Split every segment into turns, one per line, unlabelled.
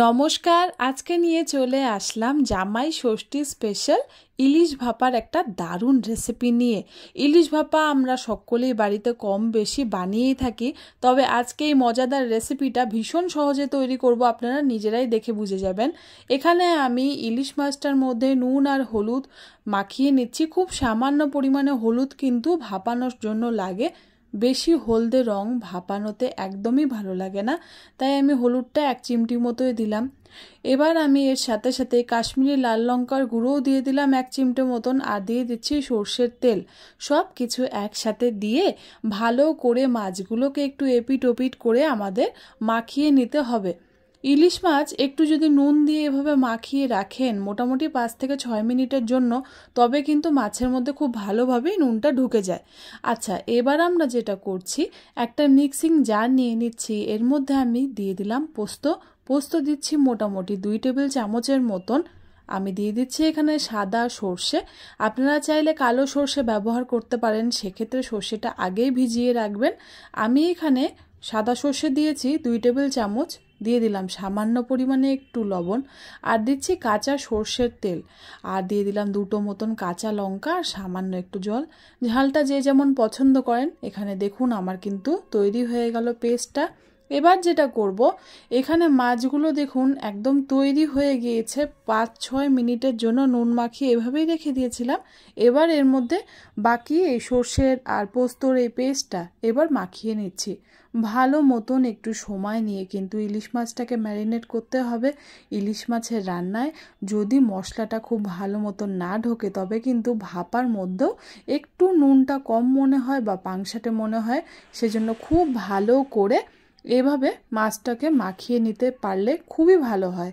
নমস্কার আজকে নিয়ে চলে আসলাম জামাই ষষ্ঠী স্পেশাল ইলিশ ভাপার একটা দারুণ রেসিপি নিয়ে ইলিশ ভাপা আমরা সকলেই বাড়িতে কম বেশি বানিয়েই থাকি তবে আজকে এই মজাদার রেসিপিটা ভীষণ সহজে তৈরি করব আপনারা নিজেরাই দেখে বুঝে যাবেন এখানে আমি ইলিশ মাছটার মধ্যে নুন আর হলুদ মাখিয়ে নিচ্ছি খুব সামান্য পরিমাণে হলুদ কিন্তু ভাপানোর জন্য লাগে বেশি হলদে রং ভাপানোতে একদমই ভালো লাগে না তাই আমি হলুদটা এক চিমটি মতোই দিলাম এবার আমি এর সাথে সাথে কাশ্মীরি লাল লঙ্কার গুঁড়োও দিয়ে দিলাম এক চিমটে মতন আর দিয়ে দিচ্ছি সর্ষের তেল সব কিছু একসাথে দিয়ে ভালো করে মাছগুলোকে একটু এপিট ওপিট করে আমাদের মাখিয়ে নিতে হবে ইলিশ মাছ একটু যদি নুন দিয়ে এভাবে মাখিয়ে রাখেন মোটামুটি পাঁচ থেকে ছয় মিনিটের জন্য তবে কিন্তু মাছের মধ্যে খুব ভালোভাবেই নুনটা ঢুকে যায় আচ্ছা এবার আমরা যেটা করছি একটা মিক্সিং জার নিয়ে নিচ্ছি এর মধ্যে আমি দিয়ে দিলাম পোস্ত পোস্ত দিচ্ছি মোটামুটি দুই টেবিল চামচের মতন আমি দিয়ে দিচ্ছি এখানে সাদা সর্ষে আপনারা চাইলে কালো সর্ষে ব্যবহার করতে পারেন সেক্ষেত্রে সর্ষেটা আগেই ভিজিয়ে রাখবেন আমি এখানে সাদা সর্ষে দিয়েছি দুই টেবিল চামচ দিয়ে দিলাম সামান্য পরিমাণে একটু লবণ আর দিচ্ছি কাঁচা সর্ষের তেল আর দিয়ে দিলাম দুটো মতন কাঁচা লঙ্কা আর সামান্য একটু জল ঝালটা যে যেমন পছন্দ করেন এখানে দেখুন আমার কিন্তু তৈরি হয়ে গেল পেস্টটা এবার যেটা করব এখানে মাছগুলো দেখুন একদম তৈরি হয়ে গিয়েছে পাঁচ ছয় মিনিটের জন্য নুন মাখিয়ে এভাবেই রেখে দিয়েছিলাম এবার এর মধ্যে বাকি এই সর্ষের আর পোস্তর এই পেস্টটা এবার মাখিয়ে নিচ্ছি ভালো মতন একটু সময় নিয়ে কিন্তু ইলিশ মাছটাকে ম্যারিনেট করতে হবে ইলিশ মাছের রান্নায় যদি মশলাটা খুব ভালো মতন না ঢোকে তবে কিন্তু ভাপার মধ্যেও একটু নুনটা কম মনে হয় বা পাংসাটে মনে হয় সেজন্য খুব ভালো করে এভাবে মাছটাকে মাখিয়ে নিতে পারলে খুবই ভালো হয়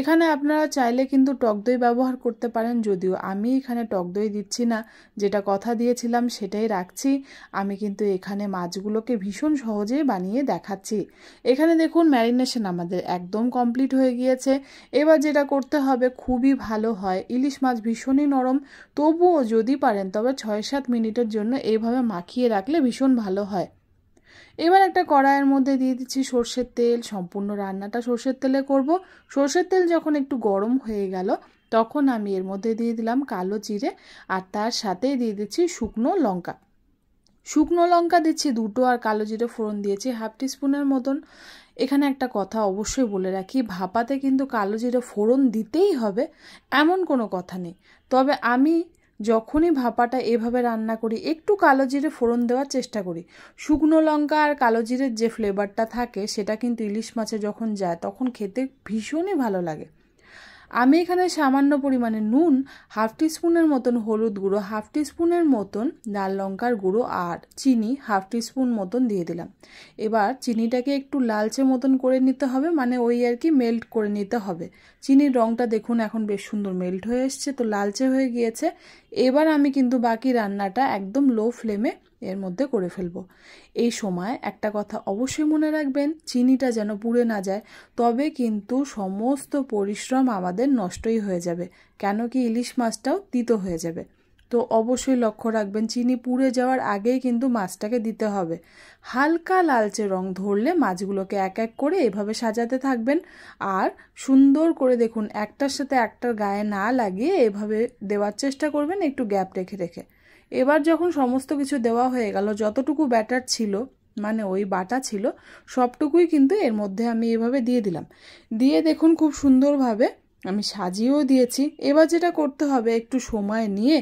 এখানে আপনারা চাইলে কিন্তু টক দই ব্যবহার করতে পারেন যদিও আমি এখানে টক দই দিচ্ছি না যেটা কথা দিয়েছিলাম সেটাই রাখছি আমি কিন্তু এখানে মাছগুলোকে ভীষণ সহজেই বানিয়ে দেখাচ্ছি এখানে দেখুন ম্যারিনেশন আমাদের একদম কমপ্লিট হয়ে গিয়েছে এবার যেটা করতে হবে খুবই ভালো হয় ইলিশ মাছ ভীষণই নরম তবুও যদি পারেন তবে ছয় সাত মিনিটের জন্য এইভাবে মাখিয়ে রাখলে ভীষণ ভালো হয় এবার একটা কড়াইয়ের মধ্যে দিয়ে দিচ্ছি সর্ষের তেল সম্পূর্ণ রান্নাটা সর্ষের তেলে করব সর্ষের তেল যখন একটু গরম হয়ে গেল তখন আমি এর মধ্যে দিয়ে দিলাম কালো চিড়ে আর তার সাথে দিয়ে দিচ্ছি শুকনো লঙ্কা শুকনো লঙ্কা দিচ্ছি দুটো আর কালো জিরে ফোড়ন দিয়েছি হাফ টিস্পুনের মতন এখানে একটা কথা অবশ্যই বলে রাখি ভাপাতে কিন্তু কালো জিরে ফোড়ন দিতেই হবে এমন কোনো কথা নেই তবে আমি যখনই ভাপাটা এভাবে রান্না করি একটু কালো জিরে ফোড়ন দেওয়ার চেষ্টা করি শুকনো লঙ্কা আর কালো জিরের যে ফ্লেভারটা থাকে সেটা কিন্তু ইলিশ মাছে যখন যায় তখন খেতে ভীষণই ভালো লাগে আমি এখানে সামান্য পরিমাণে নুন হাফ টিস্পুনের মতন হলুদ গুঁড়ো হাফ টিস্পুনের মতন লাল লঙ্কার গুঁড়ো আর চিনি হাফ টিস্পুন মতন দিয়ে দিলাম এবার চিনিটাকে একটু লালচে মতন করে নিতে হবে মানে ওই আর কি মেল্ট করে নিতে হবে চিনির রঙটা দেখুন এখন বেশ সুন্দর মেল্ট হয়ে এসছে তো লালচে হয়ে গিয়েছে এবার আমি কিন্তু বাকি রান্নাটা একদম লো ফ্লেমে এর মধ্যে করে ফেলব এই সময় একটা কথা অবশ্যই মনে রাখবেন চিনিটা যেন পুড়ে না যায় তবে কিন্তু সমস্ত পরিশ্রম আমাদের নষ্টই হয়ে যাবে কেন কি ইলিশ মাছটাও তিত হয়ে যাবে তো অবশ্যই লক্ষ্য রাখবেন চিনি পুড়ে যাওয়ার আগেই কিন্তু মাছটাকে দিতে হবে হালকা লালচে রং ধরলে মাছগুলোকে এক এক করে এভাবে সাজাতে থাকবেন আর সুন্দর করে দেখুন একটার সাথে একটার গায়ে না লাগিয়ে এভাবে দেওয়ার চেষ্টা করবেন একটু গ্যাপ রেখে রেখে এবার যখন সমস্ত কিছু দেওয়া হয়ে গেল যতটুকু ব্যাটার ছিল মানে ওই বাটা ছিল সবটুকুই কিন্তু এর মধ্যে আমি এভাবে দিয়ে দিলাম দিয়ে দেখুন খুব সুন্দরভাবে আমি সাজিয়েও দিয়েছি এবার যেটা করতে হবে একটু সময় নিয়ে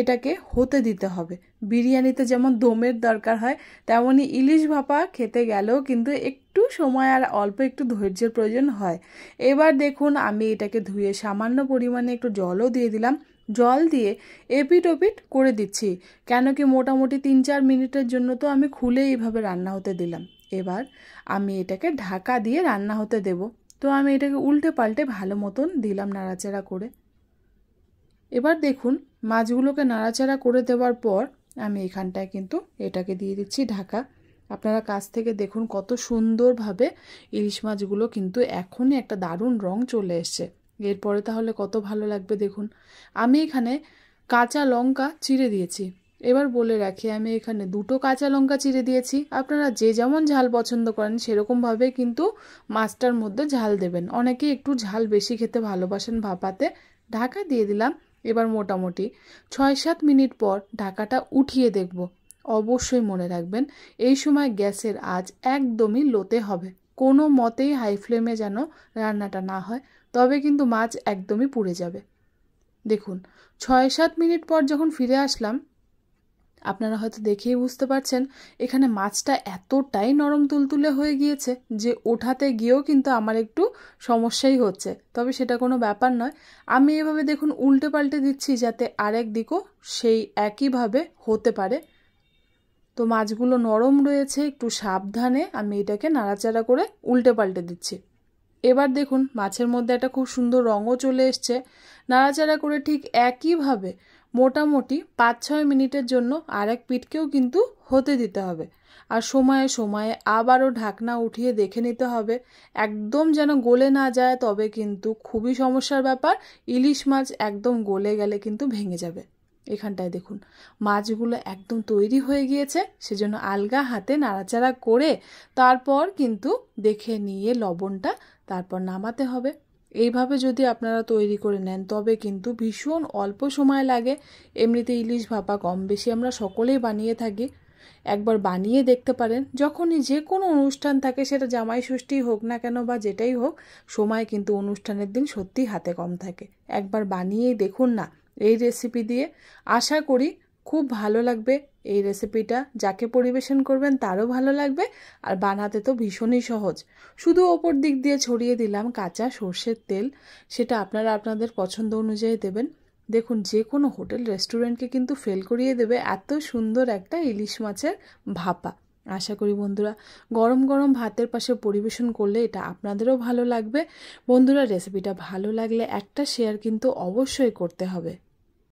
এটাকে হতে দিতে হবে বিরিয়ানিতে যেমন দমের দরকার হয় তেমনই ইলিশ ভাপা খেতে গেলেও কিন্তু একটু সময় আর অল্প একটু ধৈর্যের প্রয়োজন হয় এবার দেখুন আমি এটাকে ধুয়ে সামান্য পরিমাণে একটু জলও দিয়ে দিলাম জল দিয়ে এপিট ওপিট করে দিচ্ছি কেন কি মোটামুটি তিন চার মিনিটের জন্য তো আমি খুলে এইভাবে রান্না হতে দিলাম এবার আমি এটাকে ঢাকা দিয়ে রান্না হতে দেব তো আমি এটাকে উল্টে পাল্টে ভালো মতন দিলাম নাড়াচাড়া করে এবার দেখুন মাছগুলোকে নাড়াচাড়া করে দেওয়ার পর আমি এখানটায় কিন্তু এটাকে দিয়ে দিচ্ছি ঢাকা আপনারা কাছ থেকে দেখুন কত সুন্দরভাবে ইলিশ মাছগুলো কিন্তু এখনই একটা দারুণ রং চলে এসছে এরপরে তাহলে কত ভালো লাগবে দেখুন আমি এখানে কাঁচা লঙ্কা চিড়ে দিয়েছি এবার বলে রাখি আমি এখানে দুটো কাঁচা লঙ্কা চিড়ে দিয়েছি আপনারা যে যেমন ঝাল পছন্দ করেন সেরকমভাবে কিন্তু মাছটার মধ্যে ঝাল দেবেন অনেকে একটু ঝাল বেশি খেতে ভালোবাসেন ভাপাতে ঢাকা দিয়ে দিলাম এবার মোটামুটি ছয় সাত মিনিট পর ঢাকাটা উঠিয়ে দেখব অবশ্যই মনে রাখবেন এই সময় গ্যাসের আজ একদমই লোতে হবে কোনো মতেই হাই ফ্লেমে যেন রান্নাটা না হয় তবে কিন্তু মাছ একদমই পুড়ে যাবে দেখুন ছয় সাত মিনিট পর যখন ফিরে আসলাম আপনারা হয়তো দেখেই বুঝতে পারছেন এখানে মাছটা এতটাই নরম তুলতুলে হয়ে গিয়েছে যে ওঠাতে গিয়েও কিন্তু আমার একটু সমস্যাই হচ্ছে তবে সেটা কোনো ব্যাপার নয় আমি এভাবে দেখুন উল্টে পাল্টে দিচ্ছি যাতে আরেক দিকও সেই একইভাবে হতে পারে তো মাছগুলো নরম রয়েছে একটু সাবধানে আমি এটাকে নাড়াচাড়া করে উল্টে পাল্টে দিচ্ছি এবার দেখুন মাছের মধ্যে একটা খুব সুন্দর রঙও চলে এসছে নাড়াচাড়া করে ঠিক একইভাবে মোটামুটি পাঁচ ছয় মিনিটের জন্য আর এক পিঠকেও কিন্তু হতে দিতে হবে আর সময়ে সময়ে আবারও ঢাকনা উঠিয়ে দেখে নিতে হবে একদম যেন গলে না যায় তবে কিন্তু খুবই সমস্যার ব্যাপার ইলিশ মাছ একদম গলে গেলে কিন্তু ভেঙে যাবে এখানটায় দেখুন মাছগুলো একদম তৈরি হয়ে গিয়েছে সেজন্য আলগা হাতে নাড়াচাড়া করে তারপর কিন্তু দেখে নিয়ে লবণটা তারপর নামাতে হবে এইভাবে যদি আপনারা তৈরি করে নেন তবে কিন্তু ভীষণ অল্প সময় লাগে এমনিতে ইলিশ ভাপা কম বেশি আমরা সকলেই বানিয়ে থাকি একবার বানিয়ে দেখতে পারেন যখনই যে কোনো অনুষ্ঠান থাকে সেটা জামাই ষষ্ঠী হোক না কেন বা যেটাই হোক সময় কিন্তু অনুষ্ঠানের দিন সত্যি হাতে কম থাকে একবার বানিয়েই দেখুন না এই রেসিপি দিয়ে আশা করি খুব ভালো লাগবে এই রেসিপিটা যাকে পরিবেশন করবেন তারও ভালো লাগবে আর বানাতে তো ভীষণই সহজ শুধু ওপর দিক দিয়ে ছড়িয়ে দিলাম কাঁচা সর্ষের তেল সেটা আপনারা আপনাদের পছন্দ অনুযায়ী দেবেন দেখুন যে কোনো হোটেল রেস্টুরেন্টকে কিন্তু ফেল করিয়ে দেবে এত সুন্দর একটা ইলিশ মাছের ভাপা আশা করি বন্ধুরা গরম গরম ভাতের পাশে পরিবেশন করলে এটা আপনাদেরও ভালো লাগবে বন্ধুরা রেসিপিটা ভালো লাগলে একটা শেয়ার কিন্তু অবশ্যই করতে হবে